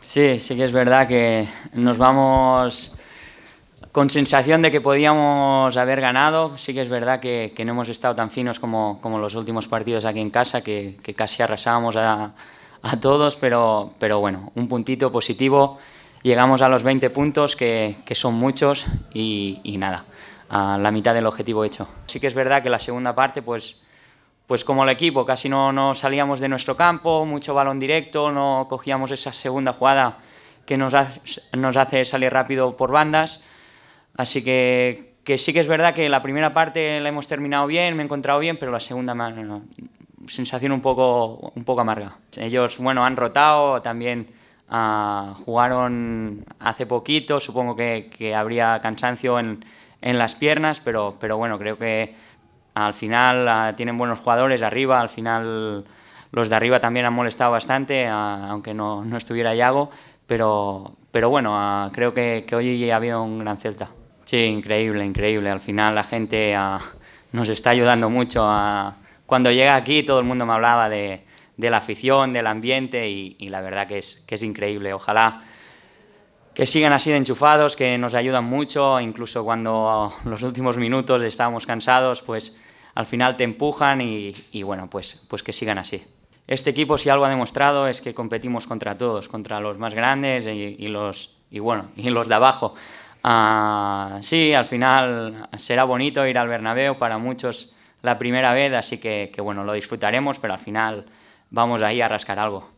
Sí, sí que es verdad que nos vamos con sensación de que podíamos haber ganado. Sí que es verdad que, no hemos estado tan finos como, los últimos partidos aquí en casa, que, casi arrasábamos a, todos, pero, pero bueno, un puntito positivo. Llegamos a los 20 puntos, que, son muchos, y, nada, a la mitad del objetivo hecho. Sí que es verdad que la segunda parte, pues pues como el equipo, casi no, no salíamos de nuestro campo, mucho balón directo, no cogíamos esa segunda jugada que nos hace, nos hace salir rápido por bandas. Así que, que, sí que es verdad que la primera parte la hemos terminado bien, me he encontrado bien, pero la segunda no, sensación un poco, un poco amarga. Ellos, bueno, han rotado, también ah, jugaron hace poquito, supongo que, que habría cansancio en, en, las piernas, pero, pero bueno, creo que al final ah, tienen buenos jugadores arriba, al final los de arriba también han molestado bastante, ah, aunque no, estuviera Yago, pero, bueno, ah, creo que, hoy ha habido un gran Celta. Sí, increíble, increíble. Al final la gente nos está ayudando mucho. cuando llega aquí todo el mundo me hablaba de, la afición, del ambiente y, la verdad es, que es increíble. Ojalá que sigan así de enchufados, que nos ayudan mucho, incluso cuando los últimos minutos estábamos cansados, pues al final te empujan y, bueno, pues, pues que sigan así. Este equipo si algo ha demostrado es que competimos contra todos, contra los más grandes y, los, y bueno, y los de abajo. Ah, sí, al final será bonito ir al Bernabéu, para muchos la primera vez, así que, que bueno, lo disfrutaremos, pero al final vamos ahí a rascar algo.